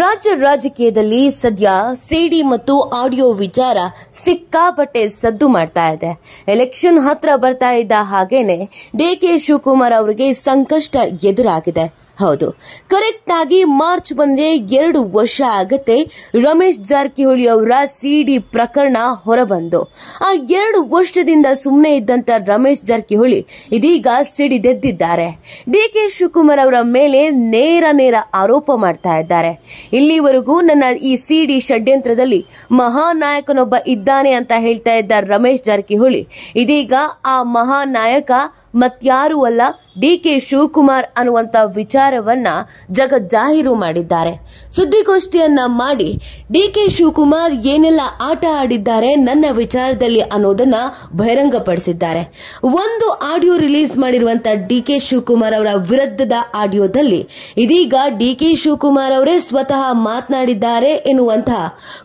ರಾಜ್ಯ ರಾಜಕೀಯದಲ್ಲಿ ಸದ್ಯ ಸಿಡಿ ಮತ್ತು ಆಡಿಯೋ ವಿಚಾರ ಸಿಕ್ಕಾಪಟ್ಟೆ ಸದ್ದು ಮಾಡ್ತಾ ಇದೆ ಎಲೆಕ್ಷನ್ ಹತ್ರ ಬರ್ತಾ ಇದ್ದ ಹಾಗೇನೆ ಡಿ ಕೆ ಶಿವಕುಮಾರ್ ಅವರಿಗೆ ಸಂಕಷ್ಟ ಎದುರಾಗಿದೆ ಹೌದು ಕರೆಕ್ಟ್ ಆಗಿ ಮಾರ್ಚ್ ಬಂದ್ರೆ ಎರಡು ವರ್ಷ ಆಗತ್ತೆ ರಮೇಶ್ ಜಾರಕಿಹೊಳಿ ಅವರ ಸಿಡಿ ಪ್ರಕರಣ ಹೊರಬಂದು ಆ ಎರಡು ವರ್ಷದಿಂದ ಸುಮ್ಮನೆ ಇದ್ದಂತ ರಮೇಶ್ ಜಾರಕಿಹೊಳಿ ಇದೀಗ ಸಿಡಿದೆದ್ದಿದ್ದಾರೆ ಡಿ ಕೆ ಶಿವಕುಮಾರ್ ಅವರ ಮೇಲೆ ನೇರ ನೇರ ಆರೋಪ ಮಾಡ್ತಾ ಇದ್ದಾರೆ ಇಲ್ಲಿವರೆಗೂ ನನ್ನ ಈ ಸಿಡಿ ಷಡ್ಯಂತ್ರದಲ್ಲಿ ಮಹಾನಾಯಕನೊಬ್ಬ ಇದ್ದಾನೆ ಅಂತ ಹೇಳ್ತಾ ಇದ್ದ ರಮೇಶ್ ಜಾರಕಿಹೊಳಿ ಇದೀಗ ಆ ಮಹಾನಾಯಕ ಮತ್ಯಾರೂ ಅಲ್ಲ ಡಿ ಕೆ ಶಿವಕುಮಾರ್ ಅನ್ನುವಂತ ವಿಚಾರವನ್ನ ಜಾಹೀರು ಮಾಡಿದ್ದಾರೆ ಸುದ್ದಿಗೋಷ್ಠಿಯನ್ನ ಮಾಡಿ ಡಿ ಕೆ ಶಿವಕುಮಾರ್ ಏನೆಲ್ಲ ಆಟ ಆಡಿದ್ದಾರೆ ನನ್ನ ವಿಚಾರದಲ್ಲಿ ಅನ್ನೋದನ್ನ ಬಹಿರಂಗಪಡಿಸಿದ್ದಾರೆ ಒಂದು ಆಡಿಯೋ ರಿಲೀಸ್ ಮಾಡಿರುವಂತ ಡಿ ಕೆ ಶಿವಕುಮಾರ್ ಅವರ ವಿರುದ್ಧದ ಆಡಿಯೋದಲ್ಲಿ ಇದೀಗ ಡಿ ಕೆ ಶಿವಕುಮಾರ್ ಅವರೇ ಸ್ವತಃ ಮಾತನಾಡಿದ್ದಾರೆ ಎನ್ನುವಂತಹ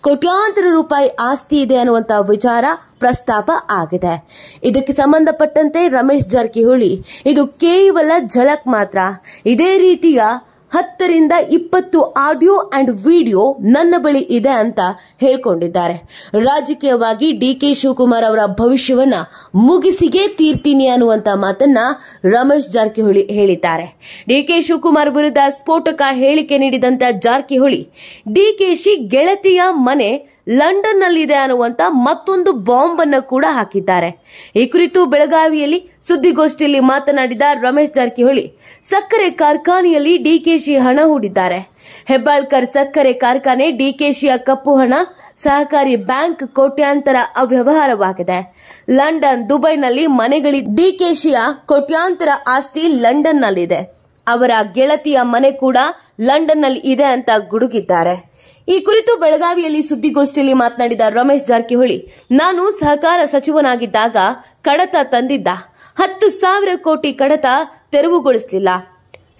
ಕೋಟ್ಯಾಂತರ ರೂಪಾಯಿ ಆಸ್ತಿ ಇದೆ ಅನ್ನುವಂತಹ ವಿಚಾರ ಪ್ರಸ್ತಾಪ ಆಗಿದೆ ಇದಕ್ಕೆ ಸಂಬಂಧಪಟ್ಟಂತೆ ರಮೇಶ್ ಜಾರಕಿಹೊಳಿ ಇದು ಕೇವಲ ಝಲಕ್ ಮಾತ್ರ ಇದೇ ರೀತಿಯ ಹತ್ತರಿಂದ ಇಪ್ಪತ್ತು ಆಡಿಯೋ ಅಂಡ್ ವಿಡಿಯೋ ನನ್ನ ಬಳಿ ಇದೆ ಅಂತ ಹೇಳಿಕೊಂಡಿದ್ದಾರೆ ರಾಜಕೀಯವಾಗಿ ಡಿ ಕೆ ಶಿವಕುಮಾರ್ ಅವರ ಭವಿಷ್ಯವನ್ನ ಮುಗಿಸಿಗೆ ತೀರ್ತೀನಿ ಅನ್ನುವಂತ ಮಾತನ್ನ ರಮೇಶ್ ಜಾರಕಿಹೊಳಿ ಹೇಳಿದ್ದಾರೆ ಡಿ ಕೆ ಶಿವಕುಮಾರ್ ವಿರುದ್ಧ ಸ್ಫೋಟಕ ಹೇಳಿಕೆ ನೀಡಿದಂತ ಜಾರಕಿಹೊಳಿ ಡಿಕೆಶಿ ಗೆಳತಿಯ ಮನೆ ಲಂಡನ್ನಲ್ಲಿದೆ ಅನ್ನುವಂತ ಮತ್ತೊಂದು ಬಾಂಬ್ ಅನ್ನು ಕೂಡ ಹಾಕಿದ್ದಾರೆ ಈ ಕುರಿತು ಬೆಳಗಾವಿಯಲ್ಲಿ ಸುದ್ದಿಗೋಷ್ಠಿಯಲ್ಲಿ ಮಾತನಾಡಿದ ರಮೇಶ್ ಜಾರಕಿಹೊಳಿ ಸಕ್ಕರೆ ಕಾರ್ಖಾನೆಯಲ್ಲಿ ಡಿಕೆಶಿ ಹಣ ಹೂಡಿದ್ದಾರೆ ಹೆಬ್ಬಾಳ್ಕರ್ ಸಕ್ಕರೆ ಕಾರ್ಖಾನೆ ಡಿಕೆಶಿಯ ಕಪ್ಪು ಹಣ ಸಹಕಾರಿ ಬ್ಯಾಂಕ್ ಕೋಟ್ಯಾಂತರ ಅವ್ಯವಹಾರವಾಗಿದೆ ಲಂಡನ್ ದುಬೈನಲ್ಲಿ ಮನೆಗಳಿ ಡಿಕೆಶಿಯ ಕೋಟ್ಯಾಂತರ ಆಸ್ತಿ ಲಂಡನ್ನಲ್ಲಿದೆ ಅವರ ಗೆಳತಿಯ ಮನೆ ಕೂಡ ಲಂಡನ್ನಲ್ಲಿ ಇದೆ ಅಂತ ಗುಡುಗಿದ್ದಾರೆ ಈ ಕುರಿತು ಬೆಳಗಾವಿಯಲ್ಲಿ ಸುದ್ದಿಗೋಷ್ಠಿಯಲ್ಲಿ ಮಾತನಾಡಿದ ರಮೇಶ್ ಜಾರಕಿಹೊಳಿ ನಾನು ಸಹಕಾರ ಸಚಿವನಾಗಿದ್ದಾಗ ಕಡತ ತಂದಿದ್ದ ಹತ್ತು ಸಾವಿರ ಕೋಟಿ ಕಡತ ತೆರವುಗೊಳಿಸಲಿಲ್ಲ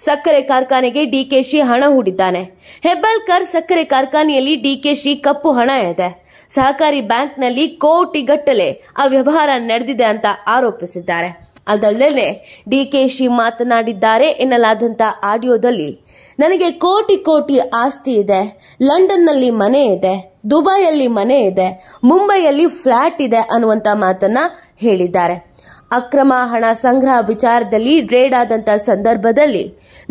ಸಕ್ಕರೆ ಕಾರ್ಖಾನೆಗೆ ಡಿಕೆಶಿ ಹಣ ಹೂಡಿದ್ದಾನೆ ಹೆಬ್ಬಾಳ್ಕರ್ ಸಕ್ಕರೆ ಕಾರ್ಖಾನೆಯಲ್ಲಿ ಡಿಕೆಶಿ ಕಪ್ಪು ಹಣ ಇದೆ ಸಹಕಾರಿ ಬ್ಯಾಂಕ್ನಲ್ಲಿ ಕೋಟಿಗಟ್ಟಲೆ ಆ ವ್ಯವಹಾರ ನಡೆದಿದೆ ಅಂತ ಆರೋಪಿಸಿದ್ದಾರೆ ಅದಲ್ಲದೆ ಶಿ ಮಾತನಾಡಿದ್ದಾರೆ ಎನ್ನಲಾದಂಥ ಆಡಿಯೋದಲ್ಲಿ ನನಗೆ ಕೋಟಿ ಕೋಟಿ ಆಸ್ತಿ ಇದೆ ಲಂಡನ್ನಲ್ಲಿ ಮನೆ ಇದೆ ದುಬೈಯಲ್ಲಿ ಮನೆ ಇದೆ ಮುಂಬೈಯಲ್ಲಿ ಫ್ಲಾಟ್ ಇದೆ ಅನ್ನುವಂಥ ಮಾತನ್ನ ಹೇಳಿದ್ದಾರೆ ಅಕ್ರಮ ಹಣ ಸಂಗ್ರಹ ವಿಚಾರದಲ್ಲಿ ರೇಡ್ ಆದಂತ ಸಂದರ್ಭದಲ್ಲಿ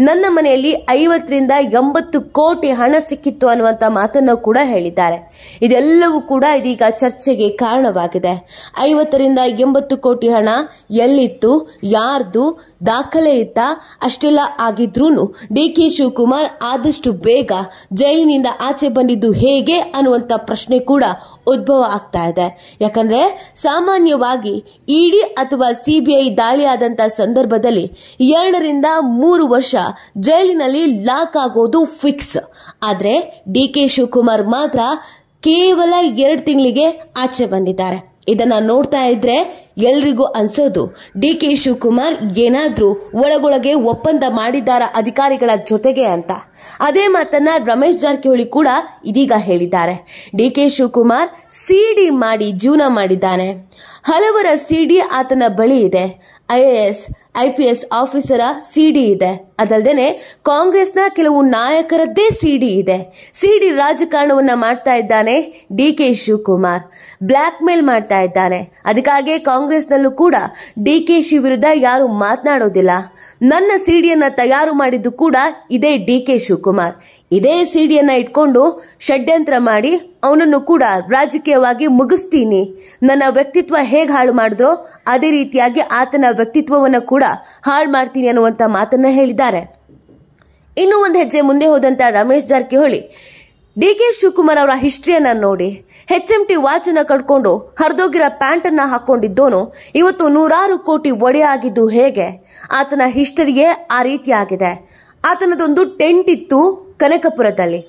ನನ್ನ ಮನೆಯಲ್ಲಿ ಐವತ್ತರಿಂದ ಎಂಬತ್ತು ಕೋಟಿ ಹಣ ಸಿಕ್ಕಿತ್ತು ಅನ್ನುವಂಥ ಮಾತನ್ನು ಕೂಡ ಹೇಳಿದ್ದಾರೆ ಇದೆಲ್ಲವೂ ಕೂಡ ಇದೀಗ ಚರ್ಚೆಗೆ ಕಾರಣವಾಗಿದೆ ಐವತ್ತರಿಂದ ಎಂಬತ್ತು ಕೋಟಿ ಹಣ ಎಲ್ಲಿತ್ತು ಯಾರ್ದು ದಾಖಲೆ ಇತ್ತ ಅಷ್ಟೆಲ್ಲ ಆಗಿದ್ರೂ ಡಿ ಕೆ ಶಿವಕುಮಾರ್ ಆದಷ್ಟು ಬೇಗ ಜೈಲಿನಿಂದ ಆಚೆ ಬಂದಿದ್ದು ಹೇಗೆ ಅನ್ನುವಂಥ ಪ್ರಶ್ನೆ ಕೂಡ ಉದ್ಭವ ಆಗ್ತಾ ಇದೆ ಯಾಕಂದ್ರೆ ಸಾಮಾನ್ಯವಾಗಿ ಇಡಿ ಅಥವಾ ಸಿಬಿಐ ದಾಳಿಯಾದಂತ ಸಂದರ್ಭದಲ್ಲಿ ಎರಡರಿಂದ ಮೂರು ವರ್ಷ ಜೈಲಿನಲ್ಲಿ ಲಾಕ್ ಆಗೋದು ಫಿಕ್ಸ್ ಆದರೆ ಡಿ ಕೆ ಶಿವಕುಮಾರ್ ಮಾತ್ರ ಕೇವಲ ಎರಡು ತಿಂಗಳಿಗೆ ಆಚೆ ಬಂದಿದ್ದಾರೆ ಇದನ್ನ ನೋಡ್ತಾ ಇದ್ರೆ ಎಲ್ರಿಗೂ ಅನ್ಸೋದು ಡಿ ಕೆ ಶಿವಕುಮಾರ್ ಏನಾದ್ರೂ ಒಳಗೊಳಗೆ ಒಪ್ಪಂದ ಮಾಡಿದ್ದಾರ ಅಧಿಕಾರಿಗಳ ಜೊತೆಗೆ ಅಂತ ಅದೇ ಮಾತನ್ನ ರಮೇಶ್ ಜಾರಕಿಹೊಳಿ ಕೂಡ ಇದೀಗ ಹೇಳಿದ್ದಾರೆ ಡಿ ಕೆ ಶಿವಕುಮಾರ್ ಸಿಡಿ ಮಾಡಿ ಜೀವನ ಮಾಡಿದ್ದಾನೆ ಹಲವರ ಸಿಡಿ ಆತನ ಬಳಿ ಇದೆ ಐಎಎಸ್ ಐಪಿಎಸ್ ಆಫೀಸರ ಸಿಡಿ ಇದೆ ಅದಲ್ಲದೆ ಕಾಂಗ್ರೆಸ್ನ ಕೆಲವು ನಾಯಕರದ್ದೇ ಸಿಡಿ ಇದೆ ಸಿಡಿ ರಾಜಕಾರಣವನ್ನ ಮಾಡ್ತಾ ಇದ್ದಾನೆ D K Shivakumar blackmail ಮಾಡ್ತಾ ಇದ್ದಾನೆ ಅದಕ್ಕಾಗಿ ಕಾಂಗ್ರೆಸ್ನಲ್ಲೂ ಕೂಡ ಡಿ ಕೆ ಶಿ ವಿರುದ್ಧ ಯಾರು ಮಾತನಾಡೋದಿಲ್ಲ ನನ್ನ ಸಿಡಿಯನ್ನ ತಯಾರು ಮಾಡಿದ್ದು ಕೂಡ ಇದೇ ಡಿ ಕೆ ಶಿವಕುಮಾರ್ ಇದೇ ಸಿಡಿಯನ್ನ ಇಟ್ಕೊಂಡು ಷಡ್ಯಂತ್ರ ಮಾಡಿ ಅವನನ್ನು ಕೂಡ ರಾಜಕೀಯವಾಗಿ ಮುಗಿಸ್ತೀನಿ ನನ್ನ ವ್ಯಕ್ತಿತ್ವ ಹೇಗೆ ಹಾಳು ಮಾಡಿದ್ರೋ ಅದೇ ರೀತಿಯಾಗಿ ಆತನ ವ್ಯಕ್ತಿತ್ವವನ್ನು ಕೂಡ ಹಾಳು ಮಾಡ್ತೀನಿ ಅನ್ನುವಂತ ಮಾತನ್ನ ಹೇಳಿದ್ದಾರೆ ಹೇಳಿದ್ದಾರೆ ಇನ್ನೂ ಒಂದು ಹೆಜ್ಜೆ ಮುಂದೆ ಹೋದಂತ ರಮೇಶ್ ಜಾರಕಿಹೊಳಿ ಡಿ ಕೆ ಶಿವಕುಮಾರ್ ಅವರ ಹಿಸ್ಟ್ರಿಯನ್ನ ನೋಡಿ ಹೆಚ್ ಎಂ ಟಿ ವಾಚನ ಕಡ್ಕೊಂಡು ಹರಿದೋಗಿರೋ ಪ್ಯಾಂಟ್ ಅನ್ನ ಹಾಕೊಂಡಿದ್ದೋನು ಇವತ್ತು ನೂರಾರು ಕೋಟಿ ಆಗಿದ್ದು ಹೇಗೆ ಆತನ ಹಿಸ್ಟರಿಯೇ ಆ ರೀತಿಯಾಗಿದೆ ಆತನದೊಂದು ಟೆಂಟ್ ಇತ್ತು ಕನಕಪುರದಲ್ಲಿ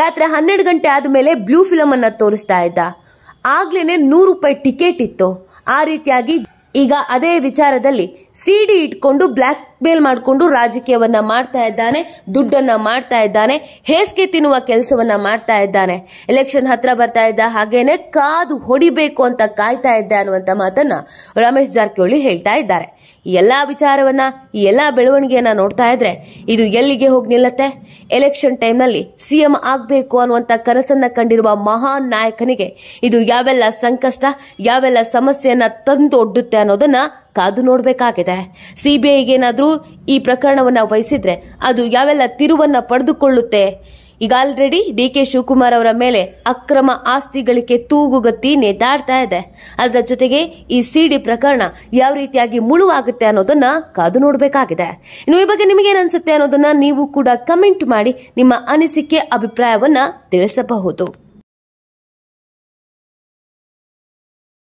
ರಾತ್ರಿ ಹನ್ನೆರಡು ಗಂಟೆ ಆದಮೇಲೆ ಬ್ಲೂ ಫಿಲಮ್ ಅನ್ನ ತೋರಿಸ್ತಾ ಇದ್ದ ಆಗ್ಲೇನೆ ನೂರು ರೂಪಾಯಿ ಟಿಕೆಟ್ ಇತ್ತು ಆ ರೀತಿಯಾಗಿ ಈಗ ಅದೇ ವಿಚಾರದಲ್ಲಿ ಸಿಡಿ ಇಟ್ಕೊಂಡು ಬ್ಲ್ಯಾಕ್ ಮೇಲ್ ಮಾಡಿಕೊಂಡು ರಾಜಕೀಯವನ್ನ ಮಾಡ್ತಾ ಇದ್ದಾನೆ ದುಡ್ಡನ್ನ ಮಾಡ್ತಾ ಇದ್ದಾನೆ ಹೇಸಿಗೆ ತಿನ್ನುವ ಕೆಲಸವನ್ನ ಮಾಡ್ತಾ ಇದ್ದಾನೆ ಎಲೆಕ್ಷನ್ ಹತ್ರ ಬರ್ತಾ ಇದ್ದ ಹಾಗೇನೆ ಕಾದು ಹೊಡಿಬೇಕು ಅಂತ ಕಾಯ್ತಾ ಇದ್ದ ಅನ್ನುವಂತ ಮಾತನ್ನ ರಮೇಶ್ ಜಾರಕಿಹೊಳಿ ಹೇಳ್ತಾ ಇದ್ದಾರೆ ಈ ಎಲ್ಲಾ ವಿಚಾರವನ್ನ ಈ ಎಲ್ಲಾ ಬೆಳವಣಿಗೆಯನ್ನ ನೋಡ್ತಾ ಇದ್ರೆ ಇದು ಎಲ್ಲಿಗೆ ಹೋಗಿ ನಿಲ್ಲತ್ತೆ ಎಲೆಕ್ಷನ್ ಟೈಮ್ನಲ್ಲಿ ಸಿಎಂ ಆಗ್ಬೇಕು ಅನ್ನುವಂತ ಕನಸನ್ನ ಕಂಡಿರುವ ಮಹಾನ್ ನಾಯಕನಿಗೆ ಇದು ಯಾವೆಲ್ಲ ಸಂಕಷ್ಟ ಯಾವೆಲ್ಲ ಸಮಸ್ಯೆಯನ್ನ ತಂದು ಒಡ್ಡುತ್ತೆ ಅನ್ನೋದನ್ನ ಕಾದು ನೋಡಬೇಕಾಗಿದೆ ಏನಾದರೂ ಈ ಪ್ರಕರಣವನ್ನು ವಹಿಸಿದ್ರೆ ಅದು ಯಾವೆಲ್ಲ ತಿರುವನ್ನ ಪಡೆದುಕೊಳ್ಳುತ್ತೆ ಈಗ ಆಲ್ರೆಡಿ ಡಿ ಕೆ ಶಿವಕುಮಾರ್ ಅವರ ಮೇಲೆ ಅಕ್ರಮ ಆಸ್ತಿ ಗಳಿಕೆ ತೂಗುಗತ್ತಿ ನೇತಾಡ್ತಾ ಇದೆ ಅದರ ಜೊತೆಗೆ ಈ ಸಿಡಿ ಪ್ರಕರಣ ಯಾವ ರೀತಿಯಾಗಿ ಮುಳುವಾಗುತ್ತೆ ಅನ್ನೋದನ್ನ ಕಾದು ನೋಡಬೇಕಾಗಿದೆ ಇನ್ನು ಈ ಬಗ್ಗೆ ನಿಮಗೇನು ಅನ್ಸುತ್ತೆ ಅನ್ನೋದನ್ನ ನೀವು ಕೂಡ ಕಮೆಂಟ್ ಮಾಡಿ ನಿಮ್ಮ ಅನಿಸಿಕೆ ಅಭಿಪ್ರಾಯವನ್ನ ತಿಳಿಸಬಹುದು